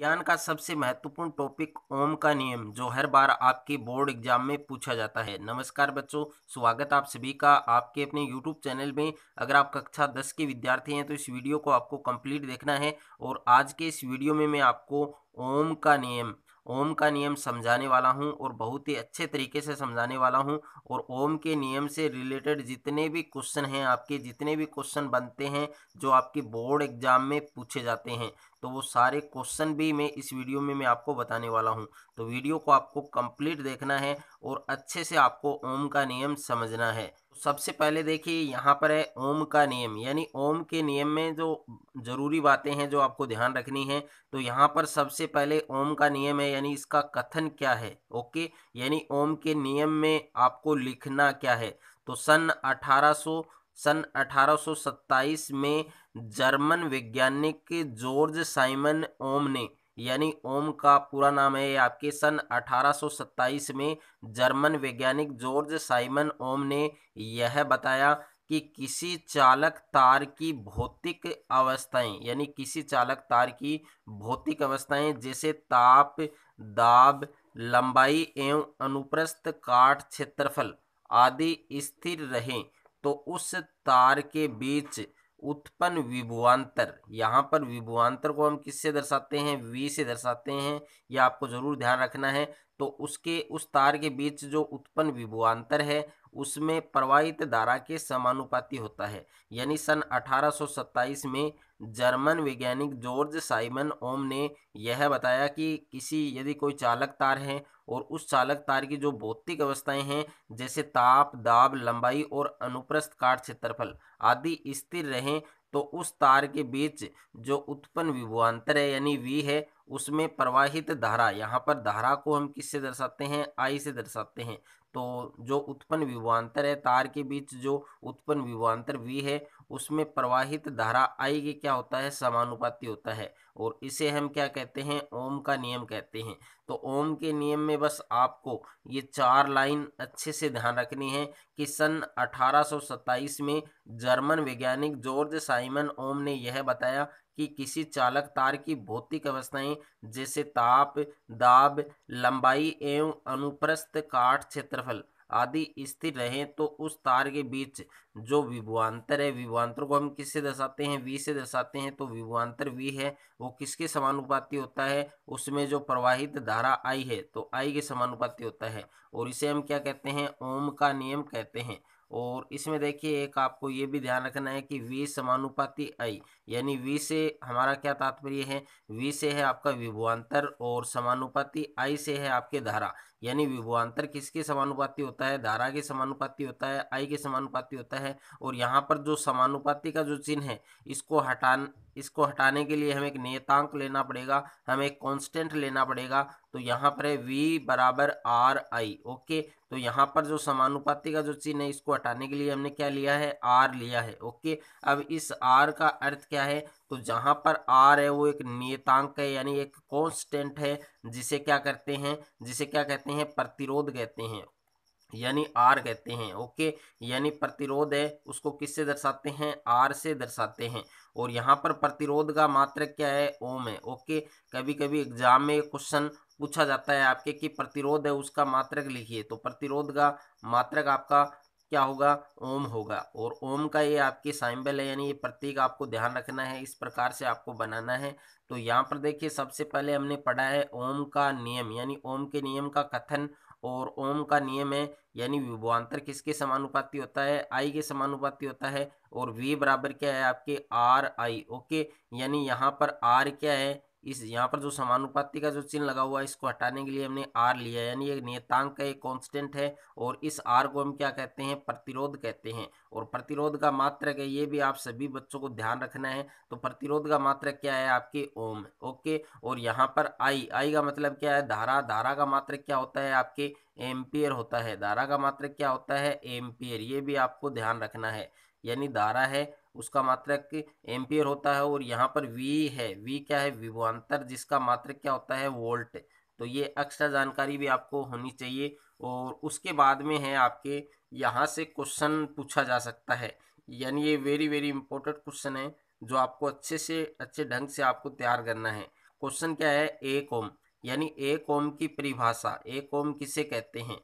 ज्ञान का सबसे महत्वपूर्ण टॉपिक ओम का नियम जो हर बार आपके बोर्ड एग्जाम में पूछा जाता है नमस्कार बच्चों स्वागत आप सभी का आपके अपने यूट्यूब चैनल में अगर आप कक्षा दस के विद्यार्थी हैं तो इस वीडियो को आपको कंप्लीट देखना है और आज के इस वीडियो में मैं आपको ओम का नियम ओम का नियम समझाने वाला हूँ और बहुत ही अच्छे तरीके से समझाने वाला हूँ और ओम के नियम से रिलेटेड जितने भी क्वेश्चन हैं आपके जितने भी क्वेश्चन बनते हैं जो आपके बोर्ड एग्जाम में पूछे जाते हैं तो वो सारे क्वेश्चन भी मैं इस वीडियो में मैं आपको बताने वाला हूँ तो वीडियो को आपको कंप्लीट देखना है और अच्छे से आपको ओम का नियम समझना है सबसे पहले देखिए यहाँ पर है ओम का नियम यानी ओम के नियम में जो जरूरी बातें हैं जो आपको ध्यान रखनी है तो यहाँ पर सबसे पहले ओम का नियम है यानी इसका कथन क्या है ओके यानी ओम के नियम में आपको लिखना क्या है तो सन 1800 सन 1827 में जर्मन वैज्ञानिक जॉर्ज साइमन ओम ने यानी ओम का पूरा नाम है आपके सन 1827 में जर्मन वैज्ञानिक जॉर्ज साइमन ओम ने यह बताया कि किसी चालक तार की भौतिक अवस्थाएं यानी किसी चालक तार की भौतिक अवस्थाएं जैसे ताप दाब लंबाई एवं अनुप्रस्थ काट क्षेत्रफल आदि स्थिर रहें तो उस तार के बीच उत्पन्न विभुआंतर यहाँ पर विभुआंतर को हम किससे दर्शाते हैं वी से दर्शाते हैं यह आपको जरूर ध्यान रखना है तो उसके उस तार के बीच जो उत्पन्न विभुआंतर है उसमें प्रवाहित धारा के समानुपाती होता है यानी सन 1827 में जर्मन वैज्ञानिक जॉर्ज साइमन ओम ने यह बताया कि किसी यदि कोई चालक तार है और उस चालक तार की जो भौतिक अवस्थाएं हैं जैसे ताप दाब लंबाई और अनुप्रस्थ काट क्षेत्रफल आदि स्थिर रहें तो उस तार के बीच जो उत्पन्न विभुआंतर है यानी वी है उसमें प्रवाहित धारा यहाँ पर धारा को हम किससे दर्शाते हैं आई से दर्शाते हैं तो जो उत्पन्न विभुआंतर है तार के बीच जो उत्पन्न विभुआंतर वी है उसमें प्रवाहित धारा आई के क्या होता है समानुपाती होता है और इसे हम क्या कहते हैं ओम का नियम कहते हैं तो ओम के नियम में बस आपको ये चार लाइन अच्छे से ध्यान रखनी है कि सन 1827 में जर्मन वैज्ञानिक जॉर्ज साइमन ओम ने यह बताया कि किसी चालक तार की भौतिक अवस्थाएं जैसे ताप दाब लंबाई एवं अनुप्रस्थ काट क्षेत्रफल आदि स्थिर रहे तो उस तार के बीच जो विभुआंतर है विभुआंतर को हम किससे दर्शाते हैं वी से दर्शाते हैं तो विभुआंतर वी है वो किसके समानुपाती होता है उसमें जो प्रवाहित धारा आई है तो आई के समानुपाती होता है और इसे हम क्या कहते हैं ओम का नियम कहते हैं और इसमें देखिए एक आपको ये भी ध्यान रखना है कि वी समानुपाति आई यानी वी से हमारा क्या तात्पर्य है वी से है आपका विभुआंतर और समानुपाति आई से है आपके धारा यानी विभुआंतर किसके समानुपाति होता है धारा के समानुपाति होता है आई के समानुपाति होता है और यहाँ पर जो समानुपाति का जो चिन्ह है इसको हटान इसको हटाने के लिए हमें एक नियतांक लेना पड़ेगा हमें एक कॉन्स्टेंट लेना पड़ेगा तो यहाँ पर है वी बराबर आर आई ओके तो यहाँ पर जो समानुपाती का जो चिन्ह है इसको हटाने के लिए हमने क्या लिया है आर लिया है ओके अब इस आर का अर्थ क्या है तो जहाँ पर आर है वो एक नियतांक है यानी एक कॉन्स्टेंट है जिसे क्या करते हैं जिसे क्या कहते हैं प्रतिरोध कहते हैं यानी आर कहते हैं ओके यानी प्रतिरोध है उसको किससे दर्शाते हैं आर से दर्शाते हैं और यहाँ पर प्रतिरोध का मात्रक क्या है ओम है ओके कभी कभी एग्जाम में क्वेश्चन पूछा जाता है आपके कि प्रतिरोध है उसका मात्रक लिखिए तो प्रतिरोध का मात्रक आपका क्या होगा ओम होगा और ओम का ये आपकी साइम्बल है यानी ये प्रतीक आपको ध्यान रखना है इस प्रकार से आपको बनाना है तो यहाँ पर देखिए सबसे पहले हमने पढ़ा है ओम का नियम यानी ओम के नियम का कथन और ओम का नियम है यानी विभवान्तर किसके समानुपाती होता है आई के समानुपाती होता है और वी बराबर क्या है आपके आर आई ओके यानी यहाँ पर आर क्या है इस यहाँ पर जो समानुपाति का जो चिन्ह लगा हुआ है इसको हटाने के लिए हमने आर लिया यानी एक नियतांक का एक कांस्टेंट है और इस आर को हम क्या कहते हैं प्रतिरोध कहते हैं और प्रतिरोध का मात्रक है ये भी आप सभी बच्चों को ध्यान रखना है तो प्रतिरोध का मात्रक क्या है आपके ओम ओके और यहाँ पर आई आई का मतलब क्या है धारा धारा का मात्र क्या होता है आपके एम्पियर होता है धारा का मात्र क्या होता है एम्पियर ये भी आपको ध्यान रखना है यानी धारा है उसका मात्रक एम्पियर होता है और यहाँ पर वी है वी क्या है विभवान्तर जिसका मात्रक क्या होता है वोल्ट तो ये एक्स्ट्रा जानकारी भी आपको होनी चाहिए और उसके बाद में है आपके यहाँ से क्वेश्चन पूछा जा सकता है यानी ये वेरी वेरी इंपॉर्टेंट क्वेश्चन है जो आपको अच्छे से अच्छे ढंग से आपको तैयार करना है क्वेश्चन क्या है एक ओम यानी एक ओम की परिभाषा एक ओम किसे कहते हैं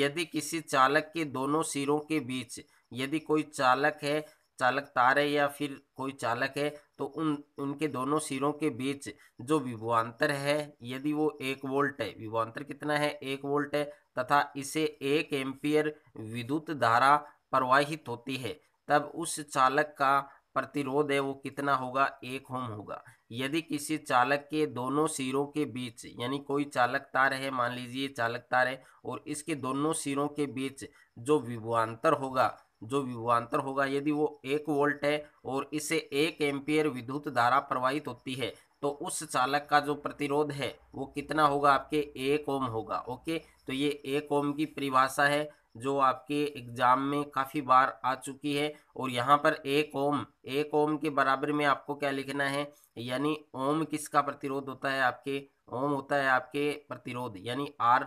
यदि किसी चालक के दोनों सिरों के बीच यदि कोई चालक है चालक तार है या फिर कोई चालक है तो उन उनके दोनों सिरों के बीच जो विभवान्तर है यदि वो एक वोल्ट है विभवान्तर कितना है एक वोल्ट है तथा इसे एक एम्पियर विद्युत धारा प्रवाहित होती है तब उस चालक का प्रतिरोध है वो कितना होगा एक होम होगा यदि किसी चालक के दोनों सिरों के बीच यानी कोई चालक तार है मान लीजिए चालक तार है और इसके दोनों सिरों के बीच जो विभवान्तर होगा जो विभवान्तर होगा यदि वो एक वोल्ट है और इससे एक एम्पियर विद्युत धारा प्रवाहित होती है तो उस चालक का जो प्रतिरोध है वो कितना होगा आपके एक ओम होगा ओके तो ये एक ओम की परिभाषा है जो आपके एग्जाम में काफ़ी बार आ चुकी है और यहाँ पर एक ओम एक ओम के बराबर में आपको क्या लिखना है यानी ओम किसका प्रतिरोध होता है आपके ओम होता है आपके प्रतिरोध यानी आर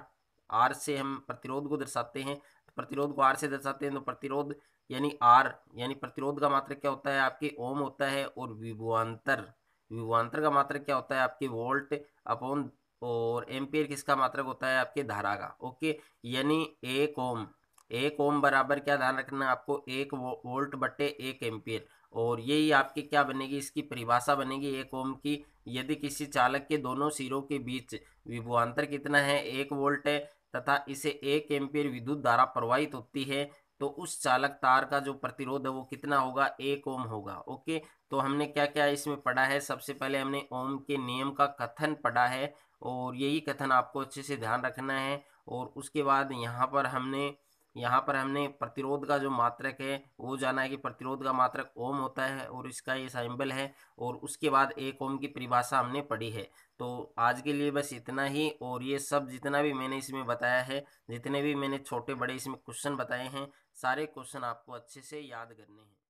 आर से हम प्रतिरोध को दर्शाते हैं प्रतिरोध को आर से दर्शाते हैं तो प्रतिरोध यानी आर यानी प्रतिरोध का मात्र क्या होता है आपके ओम होता है और विभुआंतर विभुआंतर का मात्र क्या होता है आपके वोल्ट अपॉन और एम्पियर किसका मात्रक होता है आपके धारा का ओके यानी एक ओम एक ओम बराबर क्या ध्यान रखना आपको एक वो, वोल्ट बटे एक एम्पियर और यही आपके क्या बनेगी इसकी परिभाषा बनेगी एक ओम की यदि किसी चालक के दोनों सिरों के बीच विभुआंतर कितना है एक वोल्ट है तथा इसे एक एम्पियर विद्युत धारा प्रवाहित होती है तो उस चालक तार का जो प्रतिरोध है वो कितना होगा एक ओम होगा ओके तो हमने क्या क्या इसमें पढ़ा है सबसे पहले हमने ओम के नियम का कथन पढ़ा है और यही कथन आपको अच्छे से ध्यान रखना है और उसके बाद यहाँ पर हमने यहाँ पर हमने प्रतिरोध का जो मात्रक है वो जाना है कि प्रतिरोध का मात्रक ओम होता है और इसका ये साइम्बल है और उसके बाद एक ओम की परिभाषा हमने पढ़ी है तो आज के लिए बस इतना ही और ये सब जितना भी मैंने इसमें बताया है जितने भी मैंने छोटे बड़े इसमें क्वेश्चन बताए हैं सारे क्वेश्चन आपको अच्छे से याद करने हैं